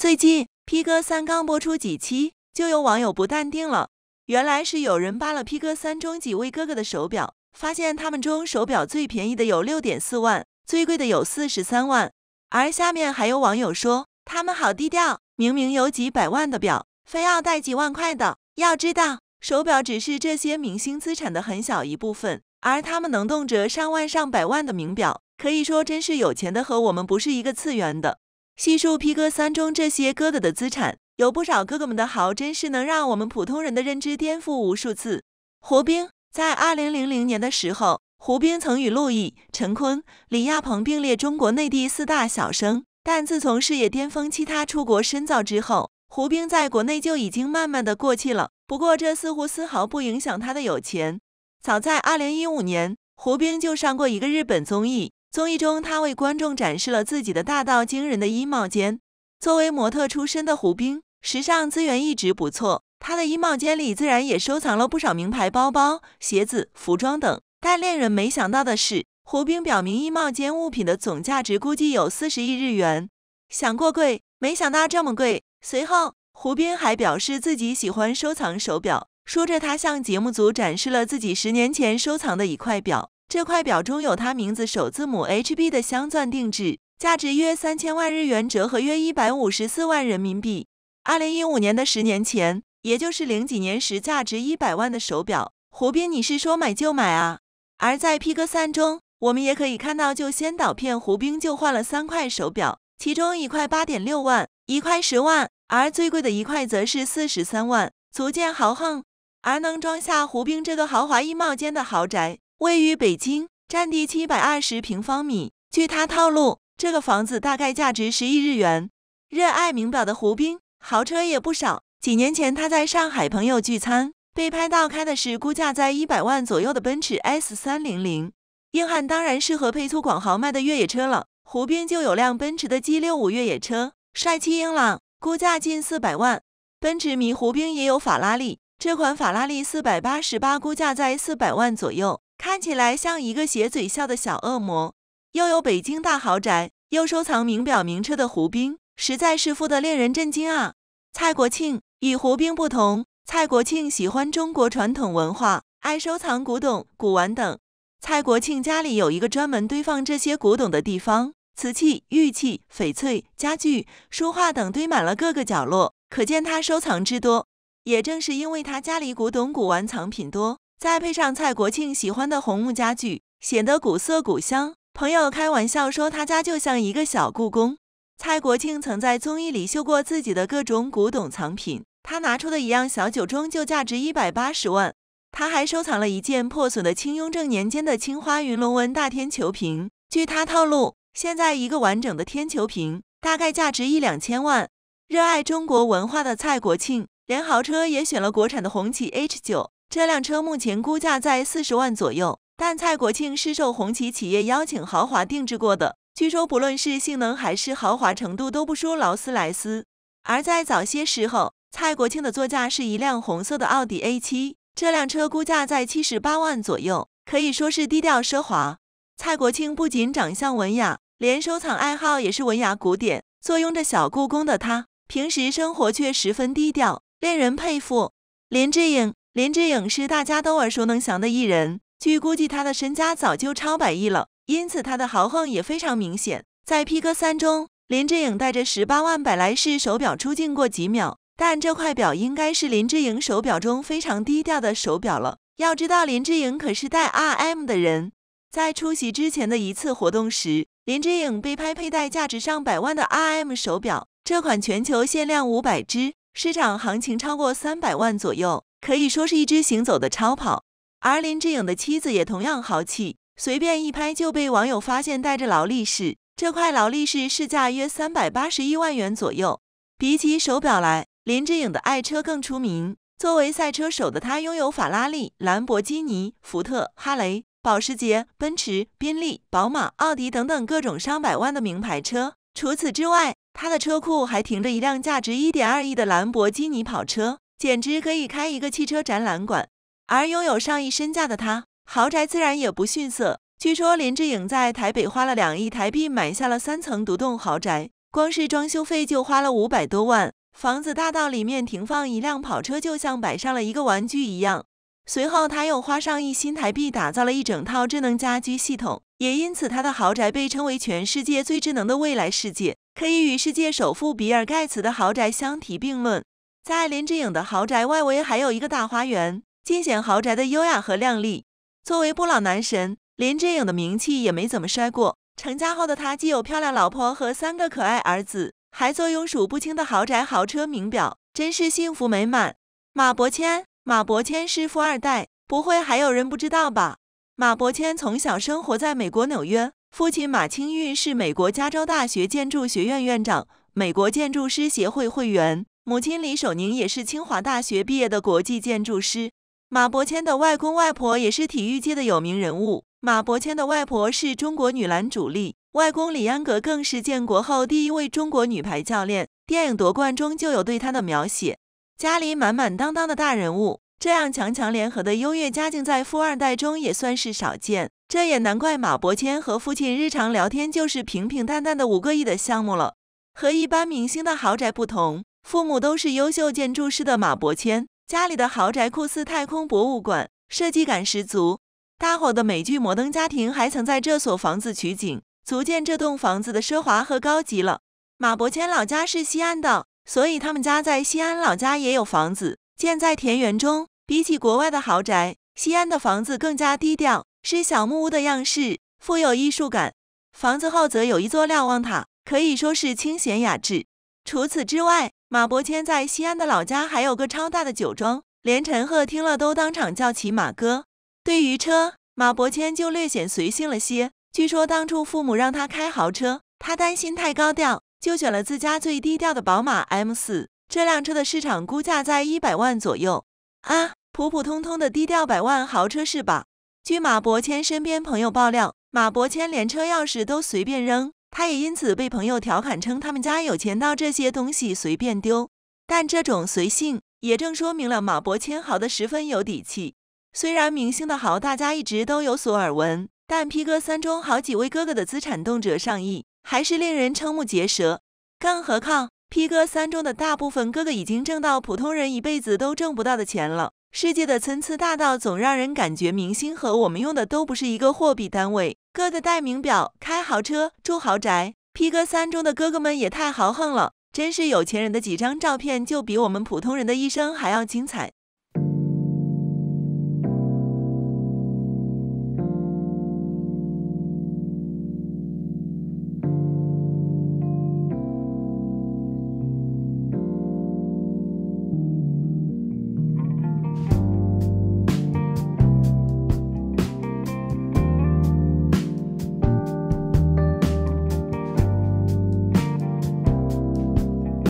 最近 P 哥三刚播出几期，就有网友不淡定了。原来是有人扒了 P 哥三中几位哥哥的手表，发现他们中手表最便宜的有六点四万，最贵的有四十三万。而下面还有网友说他们好低调，明明有几百万的表，非要带几万块的。要知道，手表只是这些明星资产的很小一部分，而他们能动辄上万、上百万的名表，可以说真是有钱的和我们不是一个次元的。细数 P 哥三中这些哥哥的资产，有不少哥哥们的好，真是能让我们普通人的认知颠覆无数次。胡兵在二零零零年的时候，胡兵曾与陆毅、陈坤、李亚鹏并列中国内地四大小生，但自从事业巅峰期他出国深造之后，胡兵在国内就已经慢慢的过气了。不过这似乎丝毫不影响他的有钱。早在二零一五年，胡兵就上过一个日本综艺。综艺中，他为观众展示了自己的大到惊人的衣帽间。作为模特出身的胡兵，时尚资源一直不错，他的衣帽间里自然也收藏了不少名牌包包、鞋子、服装等。但令人没想到的是，胡兵表明衣帽间物品的总价值估计有四十亿日元。想过贵，没想到这么贵。随后，胡兵还表示自己喜欢收藏手表，说着他向节目组展示了自己十年前收藏的一块表。这块表中有他名字首字母 H B 的镶钻定制，价值约三千万日元，折合约一百五十四万人民币。二零一五年的十年前，也就是零几年时，价值一百万的手表，胡兵你是说买就买啊？而在《P 哥三》中，我们也可以看到，就先导片胡兵就换了三块手表，其中一块八点六万，一块十万，而最贵的一块则是四十三万，足见豪横。而能装下胡兵这个豪华衣帽间的豪宅。位于北京，占地七百二十平方米。据他透露，这个房子大概价值十亿日元。热爱名表的胡兵，豪车也不少。几年前他在上海朋友聚餐，被拍到开的是估价在一百万左右的奔驰 S 三零零。硬汉当然适合配粗犷豪迈的越野车了，胡兵就有辆奔驰的 G 六五越野车，帅气硬朗，估价近四百万。奔驰迷胡兵也有法拉利，这款法拉利四百八十八估价在四百万左右。看起来像一个斜嘴笑的小恶魔，又有北京大豪宅，又收藏名表名车的胡兵，实在是富得令人震惊啊！蔡国庆与胡兵不同，蔡国庆喜欢中国传统文化，爱收藏古董、古玩等。蔡国庆家里有一个专门堆放这些古董的地方，瓷器、玉器、翡翠、家具、书画等堆满了各个角落，可见他收藏之多。也正是因为他家里古董、古玩藏品多。再配上蔡国庆喜欢的红木家具，显得古色古香。朋友开玩笑说他家就像一个小故宫。蔡国庆曾在综艺里秀过自己的各种古董藏品，他拿出的一样小酒盅就价值一百八十万。他还收藏了一件破损的清雍正年间的青花云龙纹大天球瓶，据他透露，现在一个完整的天球瓶大概价值一两千万。热爱中国文化的蔡国庆，连豪车也选了国产的红旗 H 九。这辆车目前估价在四十万左右，但蔡国庆是受红旗企业邀请豪华定制过的，据说不论是性能还是豪华程度都不输劳斯莱斯。而在早些时候，蔡国庆的座驾是一辆红色的奥迪 A7，这辆车估价在七十八万左右，可以说是低调奢华。蔡国庆不仅长相文雅，连收藏爱好也是文雅古典，坐拥着小故宫的他，平时生活却十分低调，令人佩服。林志颖。林志颖是大家都耳熟能详的艺人，据估计他的身家早就超百亿了，因此他的豪横也非常明显。在《P 哥三》中，林志颖带着十八万百来士手表出镜过几秒，但这块表应该是林志颖手表中非常低调的手表了。要知道，林志颖可是戴 RM 的人。在出席之前的一次活动时，林志颖被拍佩戴价值上百万的 RM 手表，这款全球限量五百只，市场行情超过三百万左右。可以说是一只行走的超跑，而林志颖的妻子也同样豪气，随便一拍就被网友发现带着劳力士，这块劳力士市价约三百八十一万元左右。比起手表来，林志颖的爱车更出名。作为赛车手的他，拥有法拉利、兰博基尼、福特、哈雷、保时捷、奔驰、宾利、宝马、奥迪等等各种上百万的名牌车。除此之外，他的车库还停着一辆价值一点二亿的兰博基尼跑车。简直可以开一个汽车展览馆，而拥有上亿身价的他，豪宅自然也不逊色。据说林志颖在台北花了两亿台币买下了三层独栋豪宅，光是装修费就花了五百多万。房子大道里面停放一辆跑车，就像摆上了一个玩具一样。随后他又花上亿新台币打造了一整套智能家居系统，也因此他的豪宅被称为全世界最智能的未来世界，可以与世界首富比尔·盖茨的豪宅相提并论。在林志颖的豪宅外围还有一个大花园，尽显豪宅的优雅和靓丽。作为不老男神，林志颖的名气也没怎么衰过。成家后的他，既有漂亮老婆和三个可爱儿子，还坐拥数不清的豪宅、豪车、名表，真是幸福美满。马伯骞，马伯骞是富二代，不会还有人不知道吧？马伯骞从小生活在美国纽约，父亲马清运是美国加州大学建筑学院院长，美国建筑师协会会员。母亲李守宁也是清华大学毕业的国际建筑师。马伯骞的外公外婆也是体育界的有名人物。马伯骞的外婆是中国女篮主力，外公李安格更是建国后第一位中国女排教练。电影《夺冠》中就有对他的描写。家里满满当当的大人物，这样强强联合的优越家境在富二代中也算是少见。这也难怪马伯骞和父亲日常聊天就是平平淡淡的五个亿的项目了，和一般明星的豪宅不同。父母都是优秀建筑师的马伯骞，家里的豪宅酷似太空博物馆，设计感十足。大火的美剧《摩登家庭》还曾在这所房子取景，足见这栋房子的奢华和高级了。马伯骞老家是西安的，所以他们家在西安老家也有房子，建在田园中。比起国外的豪宅，西安的房子更加低调，是小木屋的样式，富有艺术感。房子后则有一座瞭望塔，可以说是清闲雅致。除此之外，马伯骞在西安的老家还有个超大的酒庄，连陈赫听了都当场叫起马哥。对于车，马伯骞就略显随性了些。据说当初父母让他开豪车，他担心太高调，就选了自家最低调的宝马 M4。这辆车的市场估价在一百万左右。啊，普普通通的低调百万豪车是吧？据马伯骞身边朋友爆料，马伯骞连车钥匙都随便扔。他也因此被朋友调侃称：“他们家有钱到这些东西随便丢。”但这种随性也正说明了马伯骞豪的十分有底气。虽然明星的豪大家一直都有所耳闻，但 P 哥三中好几位哥哥的资产动辄上亿，还是令人瞠目结舌。更何况 P 哥三中的大部分哥哥已经挣到普通人一辈子都挣不到的钱了。世界的参差大到总让人感觉明星和我们用的都不是一个货币单位。哥的代名表，开豪车住豪宅，P 哥三中的哥哥们也太豪横了！真是有钱人的几张照片，就比我们普通人的一生还要精彩。